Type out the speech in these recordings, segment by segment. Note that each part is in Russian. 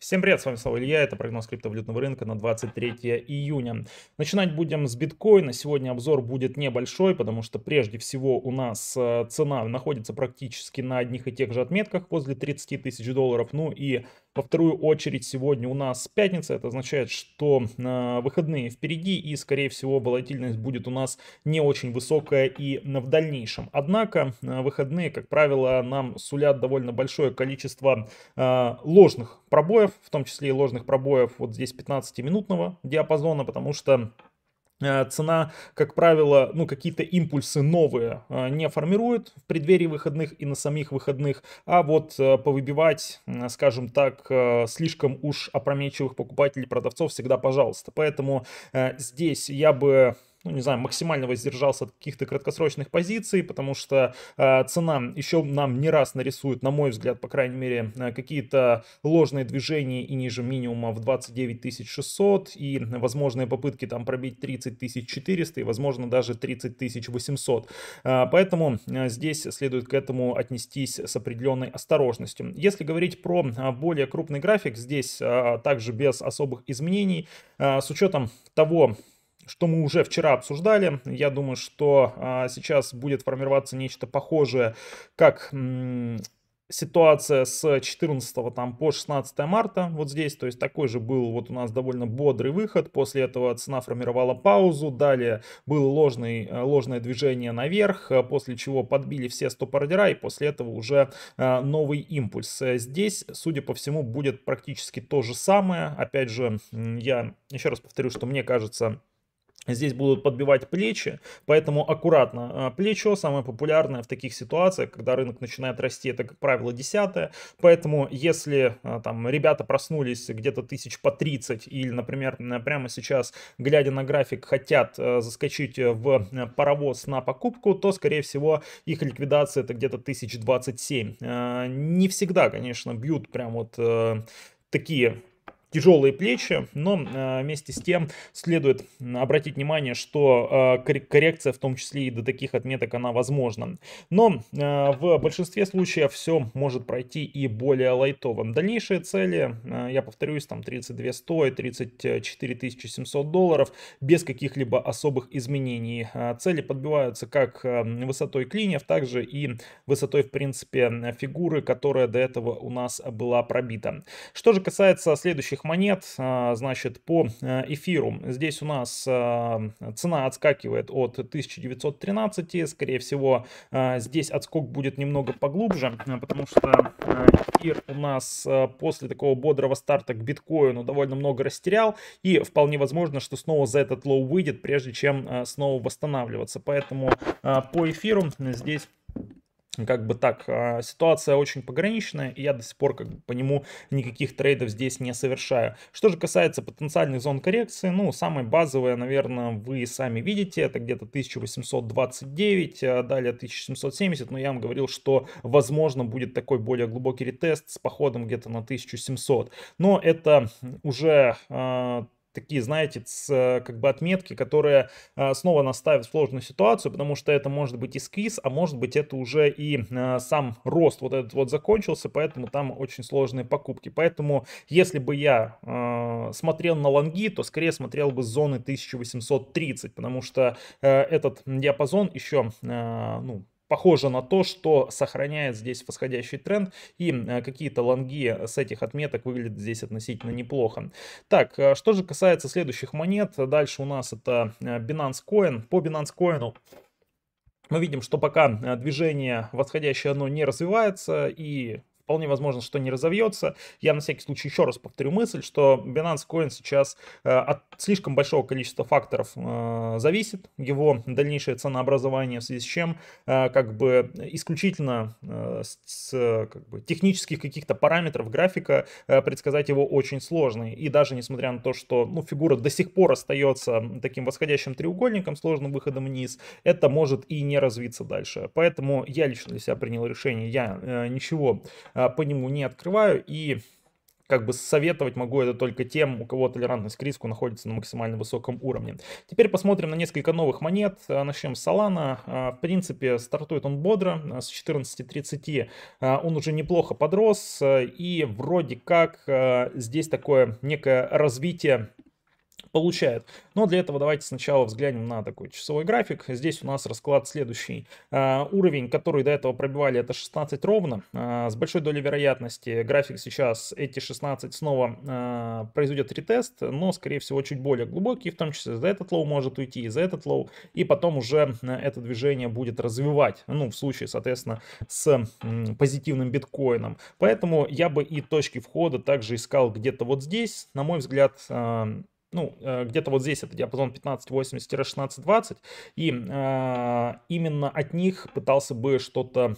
Всем привет, с вами Слава Илья, это прогноз криптовалютного рынка на 23 июня. Начинать будем с биткоина, сегодня обзор будет небольшой, потому что прежде всего у нас э, цена находится практически на одних и тех же отметках, возле 30 тысяч долларов, ну и во вторую очередь сегодня у нас пятница, это означает, что э, выходные впереди и, скорее всего, волатильность будет у нас не очень высокая и э, в дальнейшем. Однако э, выходные, как правило, нам сулят довольно большое количество ложных пробоев, в том числе и ложных пробоев вот здесь 15-минутного диапазона, потому что Э, цена, как правило, ну какие-то импульсы новые э, не формирует в преддверии выходных и на самих выходных, а вот э, повыбивать, скажем так, слишком уж опрометчивых покупателей продавцов всегда пожалуйста. Поэтому здесь я бы ну, не знаю, максимально воздержался от каких-то краткосрочных позиций, потому что э, цена еще нам не раз нарисует, на мой взгляд, по крайней мере, э, какие-то ложные движения и ниже минимума в 29 600, и возможные попытки там пробить 30 400, и, возможно, даже 30 800. Э, поэтому э, здесь следует к этому отнестись с определенной осторожностью. Если говорить про э, более крупный график, здесь э, также без особых изменений, э, с учетом того, что мы уже вчера обсуждали. Я думаю, что а, сейчас будет формироваться нечто похожее, как ситуация с 14 там, по 16 марта вот здесь, то есть такой же был вот у нас довольно бодрый выход, после этого цена формировала паузу, далее было ложный, э, ложное движение наверх, э, после чего подбили все стоп-ордера и после этого уже а, новый импульс. Здесь, судя по всему, будет практически то же самое, опять же, я еще раз повторю, что мне кажется, Здесь будут подбивать плечи, поэтому аккуратно. А, плечо самое популярное в таких ситуациях, когда рынок начинает расти, это, как правило, десятое. Поэтому, если а, там ребята проснулись где-то тысяч по 30 или, например, прямо сейчас, глядя на график, хотят а, заскочить в паровоз на покупку, то, скорее всего, их ликвидация это где-то двадцать семь. Не всегда, конечно, бьют прям вот э, такие тяжелые плечи, но а, вместе с тем следует обратить внимание, что а, коррекция в том числе и до таких отметок она возможна. Но а, в большинстве случаев все может пройти и более лайтовым Дальнейшие цели, я повторюсь, там 32 100 34 700 долларов без каких-либо особых изменений. Цели подбиваются как высотой клиньев, также и высотой, в принципе, фигуры, которая до этого у нас была пробита. Что же касается следующих этих монет, а, значит, по э, эфиру. Здесь у нас а, цена отскакивает от 1913, скорее всего, а, здесь отскок будет немного поглубже, потому что эфир у нас после такого бодрого старта к биткоину довольно много растерял, и вполне возможно, что снова за этот лоу выйдет, прежде чем снова восстанавливаться. Поэтому по эфиру здесь как бы так, а, ситуация очень пограничная, и я до сих пор как бы по нему никаких трейдов здесь не совершаю. Что же касается потенциальных зон коррекции, ну, самое базовое, наверное, вы сами видите, это где-то 1829, а, далее 1770, но я вам говорил, что возможно будет такой более глубокий ретест с походом где-то на 1700, но это уже а, такие, знаете, с, э, как бы отметки, которые э, снова нас в сложную ситуацию, потому что это может быть эскиз, а может быть это уже и э, сам рост вот этот вот закончился, поэтому там очень сложные покупки. Поэтому если бы я смотрел на лонги, то скорее смотрел бы с зоны 1830, потому что этот диапазон еще, ну, похоже на то, что сохраняет здесь восходящий тренд, и э, какие-то лонги с этих отметок выглядят здесь относительно неплохо. Так, э, что же касается следующих монет, дальше у нас это э, Binance Coin. По Binance Coin мы видим, что пока движение восходящее оно не развивается, и вполне возможно, что не разовьется. Я на всякий случай еще раз повторю мысль, что Binance Coin сейчас э, от слишком большого количества факторов э, зависит, его дальнейшее ценообразование, в связи с чем э, как бы исключительно с как бы, технических каких-то параметров графика предсказать его очень сложно. И даже несмотря на то, что ну, фигура до сих пор остается таким восходящим треугольником, сложным выходом вниз, это может и не развиться дальше. Поэтому я лично для себя принял решение, я ничего Э, по нему не открываю. И как бы советовать могу это только тем, у кого толерантность к риску находится на максимально высоком уровне. Теперь посмотрим на несколько новых монет. Э, Начнем с Solana. Э, в принципе, стартует он бодро. С 14.30 он уже неплохо подрос. И вроде как здесь такое некое развитие получает. Но для этого давайте сначала взглянем на такой часовой график. Здесь у нас расклад следующий. А, уровень, который до этого пробивали, это 16 ровно. А, с большой долей вероятности график сейчас эти 16 снова а, произведет ретест, но, скорее всего, чуть более глубокий, в том числе за этот лоу может уйти и за этот лоу, и потом уже это движение будет развивать, ну, в случае, соответственно, с позитивным биткоином. Поэтому я бы и точки входа также искал где-то вот здесь. На мой взгляд, ну, э, где-то вот здесь это диапазон 15-80 16-20 и э, именно от них пытался бы что-то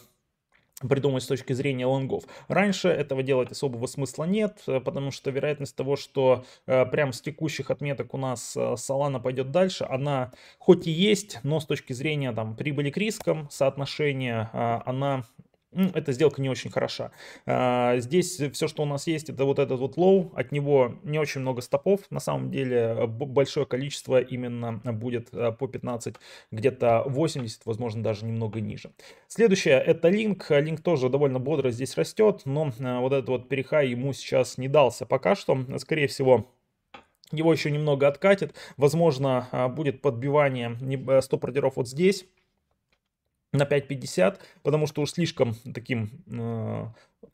придумать с точки зрения лонгов. Раньше этого делать особого смысла нет, э, потому что вероятность того, что э, прям с текущих отметок у нас э, Solana пойдет дальше, она хоть и есть, но с точки зрения там прибыли к рискам соотношения, э, она эта сделка не очень хороша. А, здесь все, что у нас есть, это вот этот вот лоу, от него не очень много стопов, на самом деле э, большое количество именно будет э, по 15, где-то 80, возможно, даже немного ниже. Следующее это линк, линк тоже довольно бодро здесь растет, но э, вот этот вот перехай ему сейчас не дался пока что, скорее всего, его еще немного откатит, возможно, а, будет подбивание 100 продиров вот здесь, на 5.50, потому что уж слишком таким, э,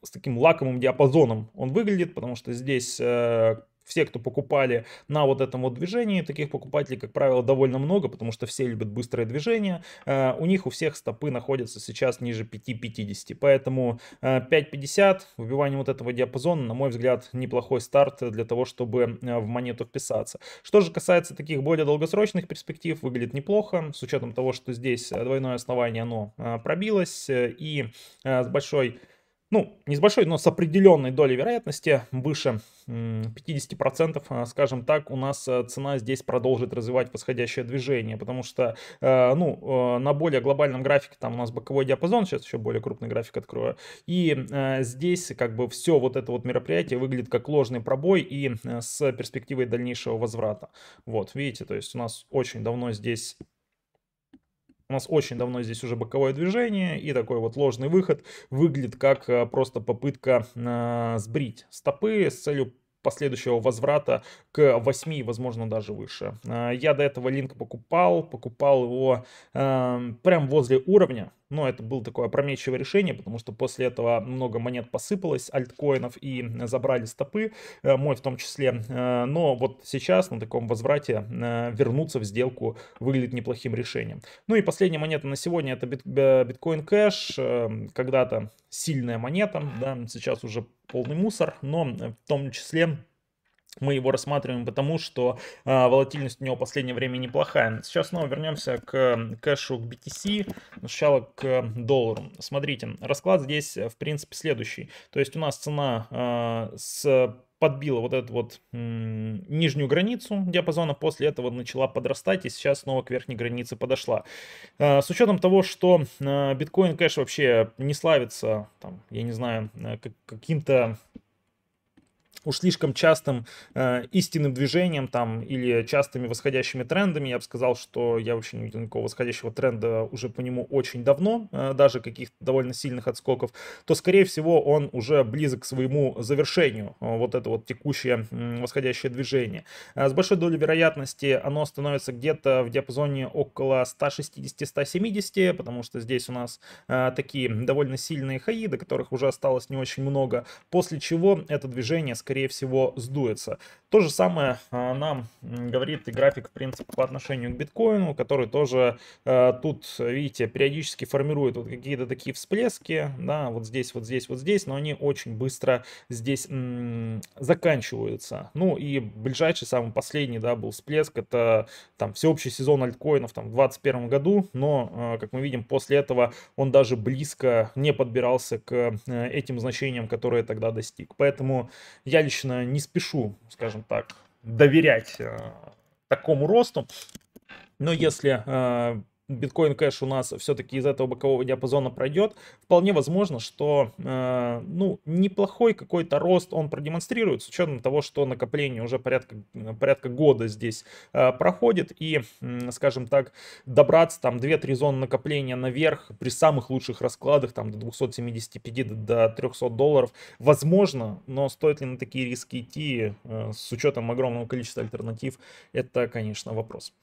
с таким лаковым диапазоном он выглядит, потому что здесь э, все, кто покупали на вот этом вот движении, таких покупателей, как правило, довольно много, потому что все любят быстрое движение. Э, у них у всех стопы находятся сейчас ниже 5.50, поэтому 5.50, э, выбивание вот этого диапазона, на мой взгляд, неплохой старт для того, чтобы э, в монету вписаться. Что же касается таких более долгосрочных перспектив, выглядит неплохо, с учетом того, что здесь двойное основание, оно пробилось, и с большой ну, не с большой, но с определенной долей вероятности, выше 50%, э, скажем так, у нас э, цена здесь продолжит развивать восходящее движение, потому что, э, ну, на более глобальном графике, там у нас боковой диапазон, сейчас еще более крупный график открою, и здесь как бы все вот это вот мероприятие выглядит как ложный пробой и с перспективой дальнейшего возврата. Вот, видите, то есть у нас очень давно здесь у нас очень давно здесь уже боковое движение и такой вот ложный выход выглядит как э, просто попытка э, сбрить стопы с целью последующего возврата к 8, возможно, даже выше. Э, я до этого линк покупал, покупал его э, прям возле уровня, но это было такое опрометчивое решение, потому что после этого много монет посыпалось, альткоинов, и э, забрали стопы, э, мой в том числе. Э, но вот сейчас на таком возврате вернуться в сделку выглядит неплохим решением. Ну и последняя монета на сегодня это биткоин кэш, когда-то сильная монета, да, сейчас уже полный мусор, но в том числе мы его рассматриваем потому, что э, волатильность у него в последнее время неплохая. Сейчас снова вернемся к кэшу, к BTC, сначала к доллару. Смотрите, расклад здесь, в принципе, следующий. То есть у нас цена э, с подбила вот эту вот м, нижнюю границу диапазона, после этого начала подрастать и сейчас снова к верхней границе подошла. Э, с учетом того, что биткоин кэш вообще не славится, там, я не знаю, э, каким-то уж слишком частым э, истинным движением там или частыми восходящими трендами. Я бы сказал, что я вообще не видел никакого восходящего тренда уже по нему очень давно, э, даже каких-то довольно сильных отскоков, то, скорее всего, он уже близок к своему завершению, э, вот это вот текущее э, восходящее движение. Э, с большой долей вероятности оно становится где-то в диапазоне около 160-170, потому что здесь у нас э, такие довольно сильные хаи, до которых уже осталось не очень много, после чего это движение, скорее скорее всего, сдуется. То же самое а, нам говорит и график, в принципе, по отношению к биткоину, который тоже а, тут, видите, периодически формирует вот какие-то такие всплески, да, вот здесь, вот здесь, вот здесь, но они очень быстро здесь заканчиваются. Ну и ближайший, самый последний, да, был всплеск, это там всеобщий сезон альткоинов там в 2021 году, но, а, как мы видим, после этого он даже близко не подбирался к э, этим значениям, которые тогда достиг. Поэтому я я лично не спешу, скажем так, доверять э, такому росту. Но если э, биткоин кэш у нас все-таки из этого бокового диапазона пройдет, вполне возможно, что э, ну, неплохой какой-то рост он продемонстрирует, с учетом того, что накопление уже порядка, порядка года здесь э, проходит, и, э, скажем так, добраться там 2-3 зоны накопления наверх при самых лучших раскладах, там до 275 до 300 долларов, возможно, но стоит ли на такие риски идти э, с учетом огромного количества альтернатив, это, конечно, вопрос.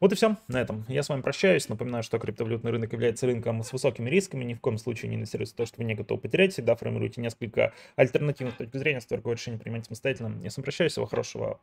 Вот и все на этом. Я с вами прощаюсь. Напоминаю, что криптовалютный рынок является рынком с высокими рисками. Ни в коем случае не инвестируйте то, что вы не готовы потерять. Всегда формируйте несколько альтернативных точек зрения, с которых вы принимать самостоятельно. Я с вами прощаюсь. Всего хорошего.